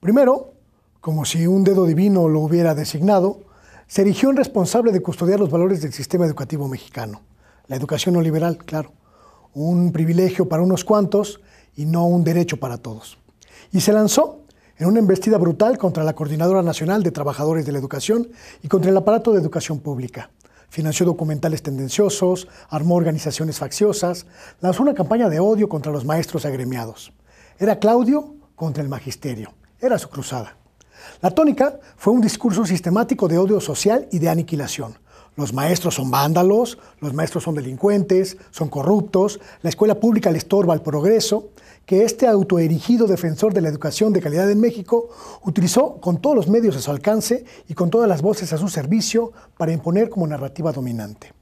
Primero, como si un dedo divino lo hubiera designado, se erigió un responsable de custodiar los valores del sistema educativo mexicano, la educación no liberal, claro, un privilegio para unos cuantos y no un derecho para todos. Y se lanzó en una embestida brutal contra la Coordinadora Nacional de Trabajadores de la Educación y contra el aparato de educación pública. Financió documentales tendenciosos, armó organizaciones facciosas, lanzó una campaña de odio contra los maestros agremiados. Era Claudio contra el magisterio. Era su cruzada. La tónica fue un discurso sistemático de odio social y de aniquilación. Los maestros son vándalos, los maestros son delincuentes, son corruptos, la escuela pública le estorba al progreso, que este autoerigido defensor de la educación de calidad en México utilizó con todos los medios a su alcance y con todas las voces a su servicio para imponer como narrativa dominante.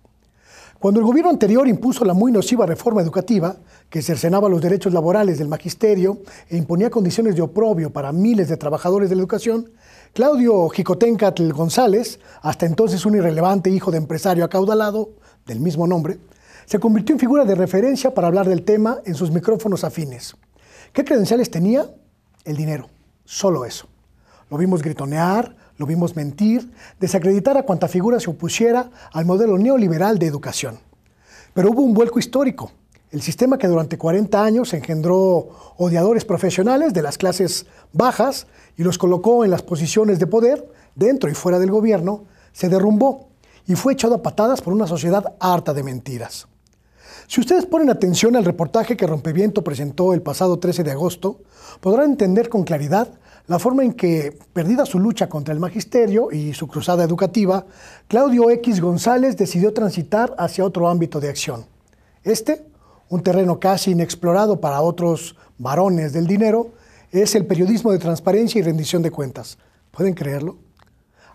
Cuando el gobierno anterior impuso la muy nociva reforma educativa, que cercenaba los derechos laborales del magisterio e imponía condiciones de oprobio para miles de trabajadores de la educación, Claudio Jicotencatl González, hasta entonces un irrelevante hijo de empresario acaudalado, del mismo nombre, se convirtió en figura de referencia para hablar del tema en sus micrófonos afines. ¿Qué credenciales tenía? El dinero, solo eso. Lo vimos gritonear, lo vimos mentir, desacreditar a cuanta figura se opusiera al modelo neoliberal de educación. Pero hubo un vuelco histórico. El sistema que durante 40 años engendró odiadores profesionales de las clases bajas y los colocó en las posiciones de poder, dentro y fuera del gobierno, se derrumbó y fue echado a patadas por una sociedad harta de mentiras. Si ustedes ponen atención al reportaje que Rompeviento presentó el pasado 13 de agosto, podrán entender con claridad la forma en que, perdida su lucha contra el magisterio y su cruzada educativa, Claudio X González decidió transitar hacia otro ámbito de acción. Este, un terreno casi inexplorado para otros varones del dinero, es el periodismo de transparencia y rendición de cuentas. ¿Pueden creerlo?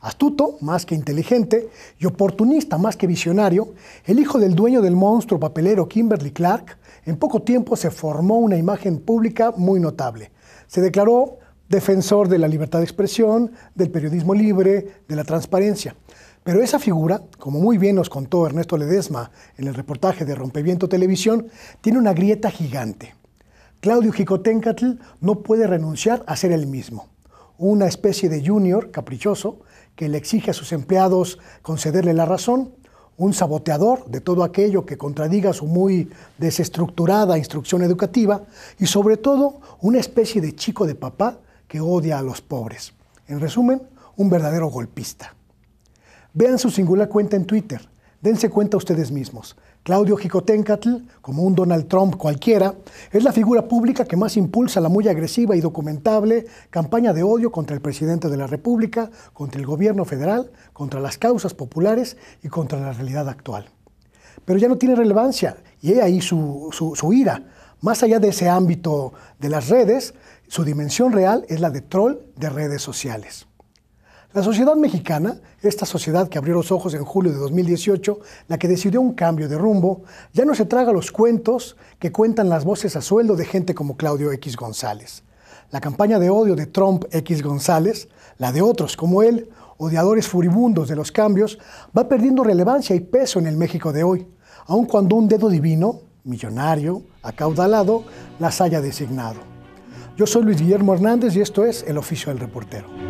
Astuto, más que inteligente, y oportunista, más que visionario, el hijo del dueño del monstruo papelero Kimberly Clark, en poco tiempo se formó una imagen pública muy notable. Se declaró defensor de la libertad de expresión, del periodismo libre, de la transparencia. Pero esa figura, como muy bien nos contó Ernesto Ledesma en el reportaje de Rompeviento Televisión, tiene una grieta gigante. Claudio Jicotencatl no puede renunciar a ser el mismo, una especie de junior caprichoso que le exige a sus empleados concederle la razón, un saboteador de todo aquello que contradiga su muy desestructurada instrucción educativa y sobre todo una especie de chico de papá que odia a los pobres. En resumen, un verdadero golpista. Vean su singular cuenta en Twitter. Dense cuenta ustedes mismos. Claudio Jicotencatl, como un Donald Trump cualquiera, es la figura pública que más impulsa la muy agresiva y documentable campaña de odio contra el presidente de la República, contra el gobierno federal, contra las causas populares y contra la realidad actual. Pero ya no tiene relevancia, y he ahí su, su ira, más allá de ese ámbito de las redes, su dimensión real es la de troll de redes sociales. La sociedad mexicana, esta sociedad que abrió los ojos en julio de 2018, la que decidió un cambio de rumbo, ya no se traga los cuentos que cuentan las voces a sueldo de gente como Claudio X González. La campaña de odio de Trump X González, la de otros como él, odiadores furibundos de los cambios, va perdiendo relevancia y peso en el México de hoy, aun cuando un dedo divino, millonario, acaudalado, las haya designado. Yo soy Luis Guillermo Hernández y esto es El Oficio del Reportero.